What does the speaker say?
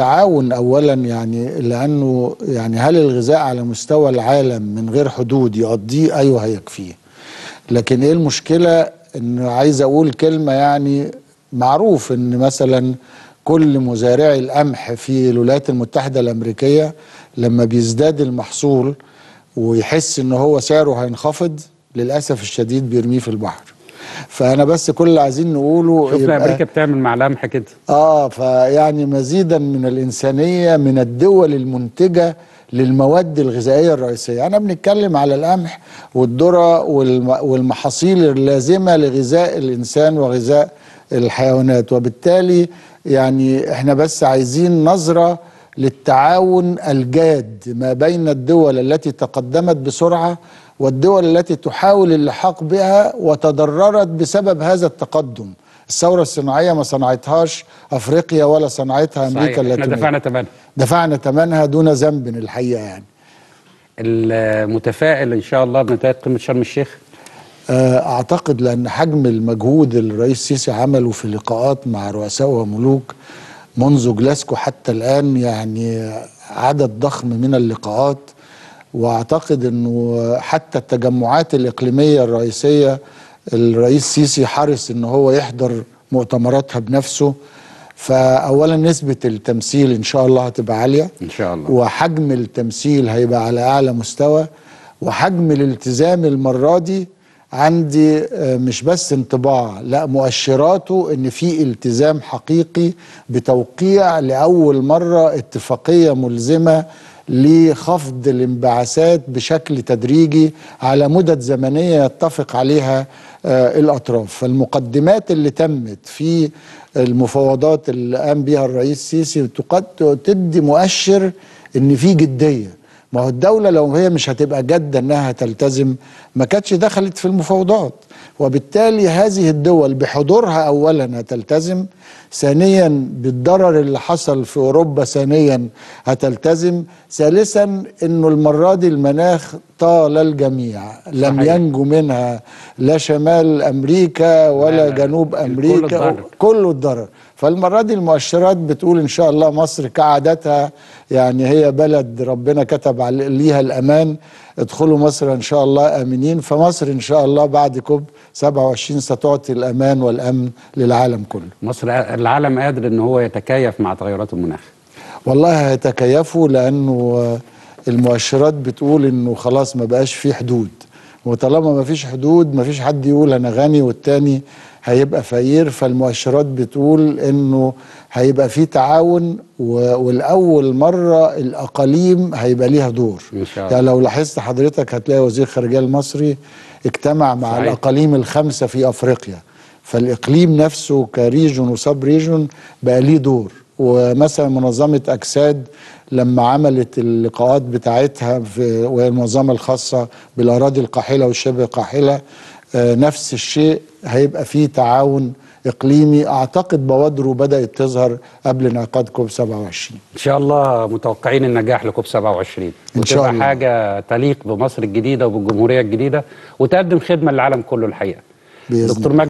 التعاون اولا يعني لانه يعني هل الغذاء على مستوى العالم من غير حدود يقضيه ايوه هيكفيه لكن ايه المشكله ان عايز اقول كلمه يعني معروف ان مثلا كل مزارعي القمح في الولايات المتحده الامريكيه لما بيزداد المحصول ويحس ان هو سعره هينخفض للاسف الشديد بيرميه في البحر فانا بس كل اللي عايزين نقوله شفنا امريكا بتعمل مع لمح كده اه فيعني مزيدا من الانسانيه من الدول المنتجه للمواد الغذائيه الرئيسيه يعني انا بنتكلم على القمح والذره والمحاصيل اللازمه لغذاء الانسان وغذاء الحيوانات وبالتالي يعني احنا بس عايزين نظره للتعاون الجاد ما بين الدول التي تقدمت بسرعه والدول التي تحاول اللحاق بها وتضررت بسبب هذا التقدم الثوره الصناعيه ما صنعتهاش افريقيا ولا صنعتها امريكا صحيح. اللاتينيه احنا دفعنا ثمنها دفعنا ثمنها دون ذنب الحقيقه يعني المتفائل ان شاء الله بنتائج قمه شرم الشيخ آه، اعتقد لان حجم المجهود الرئيس السيسي عمله في لقاءات مع رؤساء وملوك منذ جلاسكو حتى الآن يعني عدد ضخم من اللقاءات واعتقد انه حتى التجمعات الاقليميه الرئيسيه الرئيس سيسي حرص ان هو يحضر مؤتمراتها بنفسه فاولا نسبه التمثيل ان شاء الله هتبقى عاليه ان شاء الله وحجم التمثيل هيبقى على اعلى مستوى وحجم الالتزام المره دي عندي آه، مش بس انطباع لا مؤشراته ان في التزام حقيقي بتوقيع لاول مره اتفاقيه ملزمه لخفض الانبعاثات بشكل تدريجي على مدد زمنيه يتفق عليها آه، الاطراف فالمقدمات اللي تمت في المفاوضات اللي قام بها الرئيس السيسي تدي مؤشر ان في جديه ما هو الدولة لو هي مش هتبقى جادة انها تلتزم ما كانتش دخلت في المفاوضات وبالتالي هذه الدول بحضورها اولا هتلتزم ثانيا بالضرر اللي حصل في اوروبا ثانيا هتلتزم ثالثا انه المرة دي المناخ طال الجميع لم صحيح. ينجو منها لا شمال امريكا ولا جنوب امريكا كله الضرر. فالمرة دي المؤشرات بتقول إن شاء الله مصر كعادتها يعني هي بلد ربنا كتب ليها الأمان ادخلوا مصر إن شاء الله آمنين فمصر إن شاء الله بعد كوب 27 ستعطي الأمان والأمن للعالم كله مصر العالم قادر إن هو يتكيف مع تغيرات المناخ والله هيتكيفوا لأنه المؤشرات بتقول إنه خلاص ما بقاش في حدود وطالما ما فيش حدود ما فيش حد يقول انا غني والتاني هيبقى فقير فالمؤشرات بتقول انه هيبقى في تعاون والاول مره الاقاليم هيبقى ليها دور شاء الله. يعني لو لاحظت حضرتك هتلاقي وزير الخارجيه المصري اجتمع مع صحيح. الاقاليم الخمسه في افريقيا فالاقليم نفسه كريجون وسب ريجون بقى ليه دور ومثلا منظمه اجساد لما عملت اللقاءات بتاعتها في وهي المنظمه الخاصه بالاراضي القاحله والشبه قاحله آه، نفس الشيء هيبقى فيه تعاون اقليمي اعتقد بوادره بدات تظهر قبل انعقاد كوب 27 ان شاء الله متوقعين النجاح لكوب 27 ان شاء الله حاجه تليق بمصر الجديده وبالجمهوريه الجديده وتقدم خدمه للعالم كله الحقيقه دكتور مجد